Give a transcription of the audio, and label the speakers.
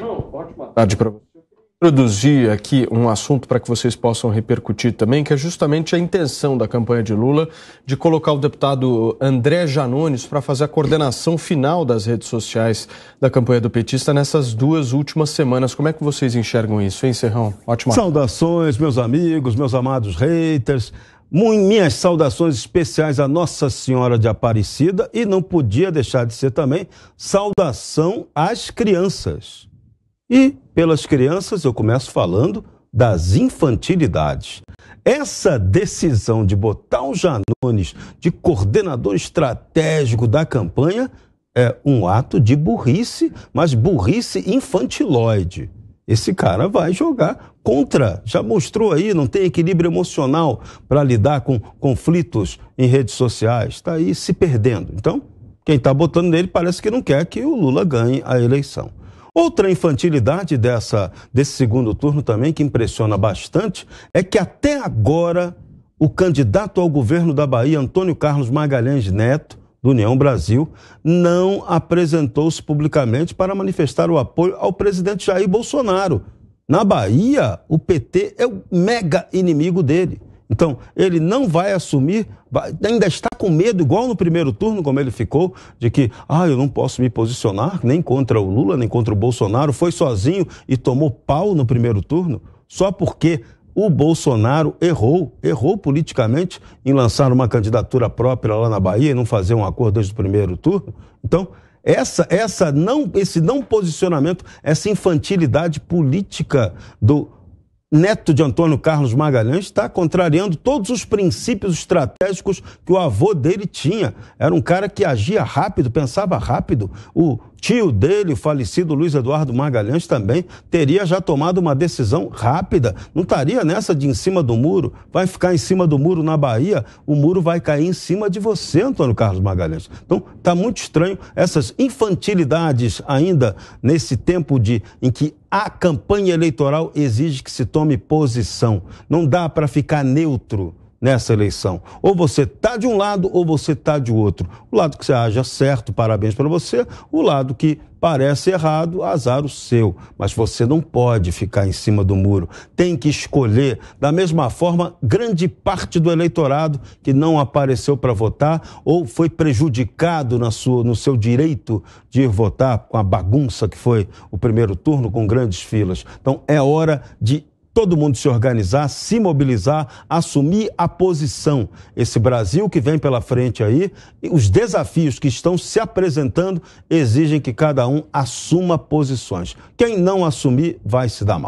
Speaker 1: Não, ótima tarde tá, para você introduzir aqui um assunto para que vocês possam repercutir também, que é justamente a intenção da campanha de Lula de colocar o deputado André Janones para fazer a coordenação final das redes sociais da campanha do petista nessas duas últimas semanas. Como é que vocês enxergam isso, hein, Serrão? Ótima. Saudações, meus amigos, meus amados haters. Minhas saudações especiais à Nossa Senhora de Aparecida e não podia deixar de ser também saudação às crianças. E pelas crianças, eu começo falando das infantilidades. Essa decisão de botar o Janones de coordenador estratégico da campanha é um ato de burrice, mas burrice infantiloide. Esse cara vai jogar contra. Já mostrou aí, não tem equilíbrio emocional para lidar com conflitos em redes sociais. Está aí se perdendo. Então, quem está botando nele parece que não quer que o Lula ganhe a eleição. Outra infantilidade dessa, desse segundo turno também que impressiona bastante é que até agora o candidato ao governo da Bahia, Antônio Carlos Magalhães Neto, do União Brasil, não apresentou-se publicamente para manifestar o apoio ao presidente Jair Bolsonaro. Na Bahia, o PT é o mega inimigo dele. Então, ele não vai assumir, ainda está com medo, igual no primeiro turno, como ele ficou, de que, ah, eu não posso me posicionar nem contra o Lula, nem contra o Bolsonaro. Foi sozinho e tomou pau no primeiro turno, só porque o Bolsonaro errou, errou politicamente em lançar uma candidatura própria lá na Bahia e não fazer um acordo desde o primeiro turno. Então, essa, essa não, esse não posicionamento, essa infantilidade política do neto de Antônio Carlos Magalhães, está contrariando todos os princípios estratégicos que o avô dele tinha. Era um cara que agia rápido, pensava rápido. O tio dele, o falecido Luiz Eduardo Magalhães, também teria já tomado uma decisão rápida. Não estaria nessa de em cima do muro. Vai ficar em cima do muro na Bahia, o muro vai cair em cima de você, Antônio Carlos Magalhães. Então, tá muito estranho essas infantilidades ainda nesse tempo de em que a campanha eleitoral exige que se tome posição. Não dá para ficar neutro nessa eleição. Ou você está de um lado ou você está de outro. O lado que você acha certo, parabéns para você. O lado que parece errado, azar o seu. Mas você não pode ficar em cima do muro. Tem que escolher. Da mesma forma, grande parte do eleitorado que não apareceu para votar ou foi prejudicado na sua, no seu direito de ir votar com a bagunça que foi o primeiro turno, com grandes filas. Então é hora de todo mundo se organizar, se mobilizar, assumir a posição. Esse Brasil que vem pela frente aí, os desafios que estão se apresentando exigem que cada um assuma posições. Quem não assumir vai se dar mal.